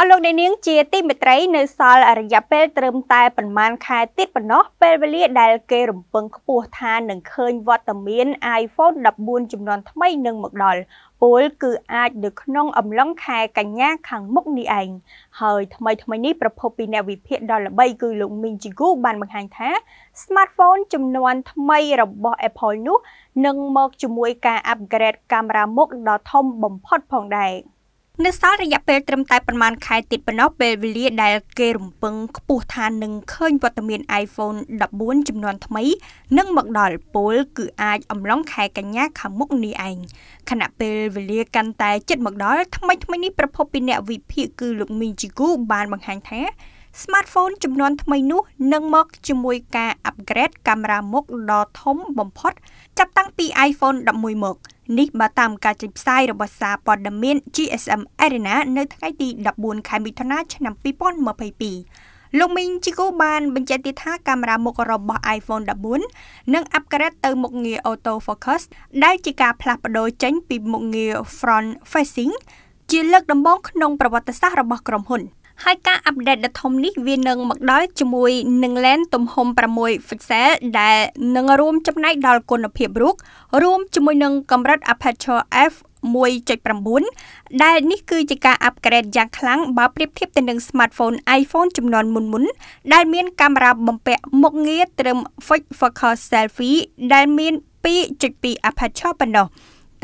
អស់លោកអ្នកនាងជាទីមេត្រីនៅសល់រយៈពេលត្រឹមតែ ប្រមាណខែទៀតប៉ុណ្ណោះពេលវេលា ដែលគេរំពឹងខ្ពស់ថានឹងឃើញវត្តមាន iPhone 14ចំនួនថ្មីនឹងមកដល់ពលគឺអាចនៅក្នុង អំឡុងខែកញ្ញា ខាងមុខនេះឯងហើយថ្មីថ្មីនេះប្រភពពីអ្នកវិភាគដល់ល្បីគឺលោកមីងជីគូបានបង្ហាញថា smartphone ចំនួនថ្មីរបស់ Apple នោះនឹងមកជាមួយការ upgrade កាមេរ៉ាមុខដ៏ធំបំផុតផងដែរ។នៅសល់រយៈពេលត្រឹមតែប្រហែលខែទៀតប៉ុណ្ណោះពេលវេលាដែលគេរំពឹងខ្ពស់ថានឹងឃើញវត្តមាន iPhone 14ចំនួនថ្មីនឹងមកដល់ពលគឺអាចអំឡុងខែកញ្ញាខាងមុខនេះឯងខណៈពេលវេលាកាន់តែជិតមកដល់ថ្មីថ្មីនេះប្រភពពីអ្នកវិភាគគឺលោកមីងជីគូបានបង្ហាញថា smartphone ចំនួនថ្មីនោះនឹងមកជាមួយការ upgrade កាមេរ៉ាមុខដ៏ធំបំផុតចាប់តាំងពី iPhone 11មក។នេះបើតាមការចេញផ្សាយរបស់សារព័ត៌មាន GSM Arena នៅថ្ងៃទី14ខែមិថុនាឆ្នាំ2022លោកមីងជីកូបាន បញ្ជាក់ទៀតថាកាមេរ៉ាមុខរបស់ iPhone 14នឹងអាប់ក្រេតទៅមុខងារ Auto Focus ដែលជាការផ្លាស់ប្ដូរចេញពីមុខងារ Front Facing ជាលើកដំបូងក្នុងប្រវត្តិសាស្ត្ររបស់ក្រុមហ៊ុន។ហើយការអាប់ដេតដ៏ធំនេះវានឹងមកដល់ជាមួយនឹង lens ទំហំ6 pixel ដែលនឹងរួមចំណែកដល់គុណភាពរូបរួមជាមួយនឹងកម្រិត aperture f 1.9ដែលនេះគឺជាការអាប់ក្រេតយ៉ាងខ្លាំងបើប្រៀបធៀបទៅនឹង smartphone iPhone ចំនួនមុនមុនដែលមានកាមេរ៉ាបំពាក់មុខងារត្រឹម fixed focus selfie ដែលមាន2.2 aperture ប៉ុណ្ណោះ។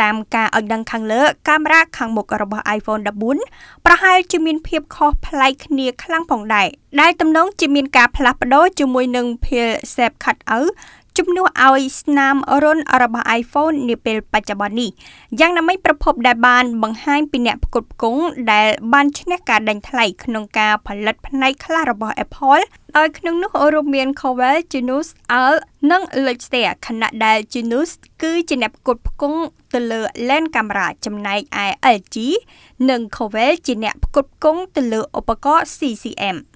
តាមការឲ្យដឹងខាងលើកាមេរ៉ាខាងមុខរបស់ iPhone 14ប្រហែលជាមានភាពខុសប្លែកគ្នាខ្លាំងផងដែរដែលទំនងជាមានការផ្លាស់ប្ដូរជាមួយនឹង Pixel Cut Out ជំនួសឲ្យស្នាមរុនរបស់ iPhone នាពេលបច្ចុប្បន្ននេះយ៉ាងណាមិញប្រភពដែលបានបង្ហាញពីអ្នកផ្គត់ផ្គង់ដែលបានឈ្នះការដេញថ្លៃក្នុងការផលិតផ្នែកខ្លះរបស់ Apple ដោយក្នុងនោះរួមមាន Cowell, Genus, Al និង Lexter ខណៈដែល Genus គឺជាអ្នកផ្គត់ផ្គង់ទៅលើ lens កាមេរ៉ាចំណែកឯ LG និង Cowell ជាអ្នកផ្គត់ផ្គង់ទៅលើឧបករណ៍ CCM ។